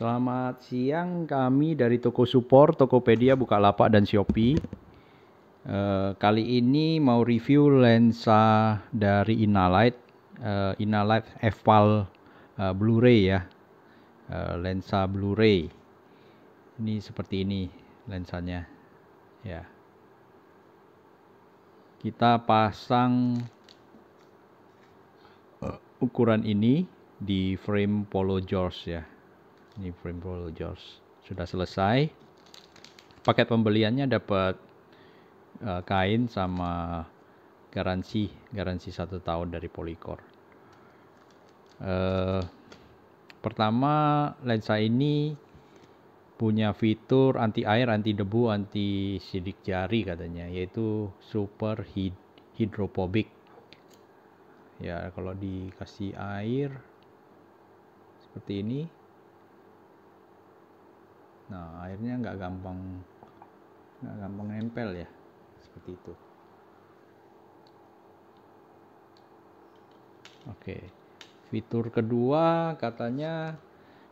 Selamat siang kami dari Toko Support, Tokopedia, Bukalapak, dan Shopee. Uh, kali ini mau review lensa dari InaLight uh, eh, Inalight Eval uh, eh, Blu-ray ya, uh, lensa Blu-ray. Ini seperti ini lensanya, ya. Kita pasang ukuran ini di frame Polo George ya ini frame George sudah selesai paket pembeliannya dapat uh, kain sama garansi garansi satu tahun dari Polycore uh, pertama lensa ini punya fitur anti air, anti debu, anti sidik jari katanya, yaitu super hid hidropobik Ya, kalau dikasih air seperti ini nah airnya nggak gampang nggak gampang nempel ya seperti itu oke fitur kedua katanya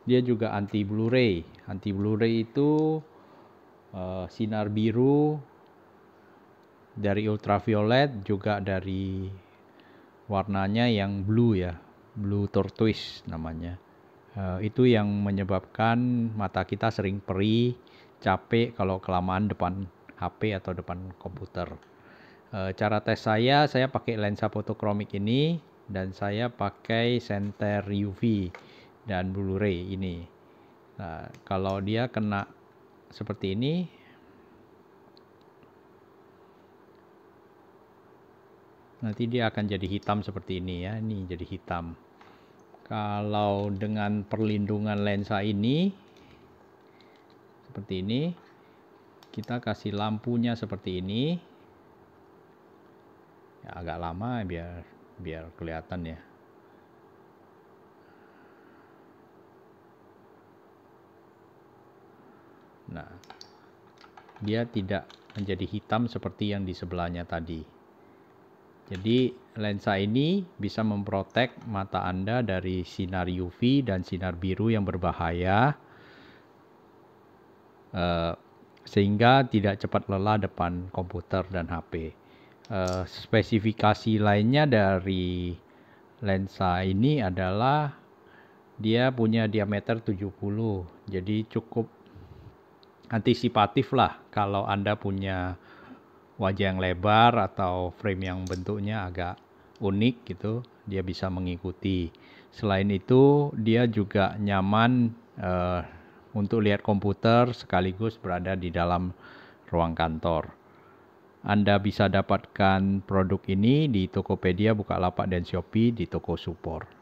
dia juga anti blu-ray anti blu-ray itu uh, sinar biru dari ultraviolet juga dari warnanya yang blue ya blue tortoise namanya Eh, itu yang menyebabkan mata kita sering perih, capek kalau kelamaan depan HP atau depan komputer. Eh, cara tes saya, saya pakai lensa fotokromik ini dan saya pakai senter UV dan Blu-ray ini. Nah, kalau dia kena seperti ini, nanti dia akan jadi hitam seperti ini ya. Ini jadi hitam kalau dengan perlindungan lensa ini seperti ini kita kasih lampunya seperti ini ya, agak lama biar biar kelihatan ya nah dia tidak menjadi hitam seperti yang di sebelahnya tadi jadi lensa ini bisa memprotek mata Anda dari sinar UV dan sinar biru yang berbahaya eh, sehingga tidak cepat lelah depan komputer dan HP. Eh, spesifikasi lainnya dari lensa ini adalah dia punya diameter 70 jadi cukup antisipatif lah kalau Anda punya wajah yang lebar atau frame yang bentuknya agak unik gitu, dia bisa mengikuti. Selain itu, dia juga nyaman uh, untuk lihat komputer sekaligus berada di dalam ruang kantor. Anda bisa dapatkan produk ini di Tokopedia, Bukalapak, dan Shopee di toko support.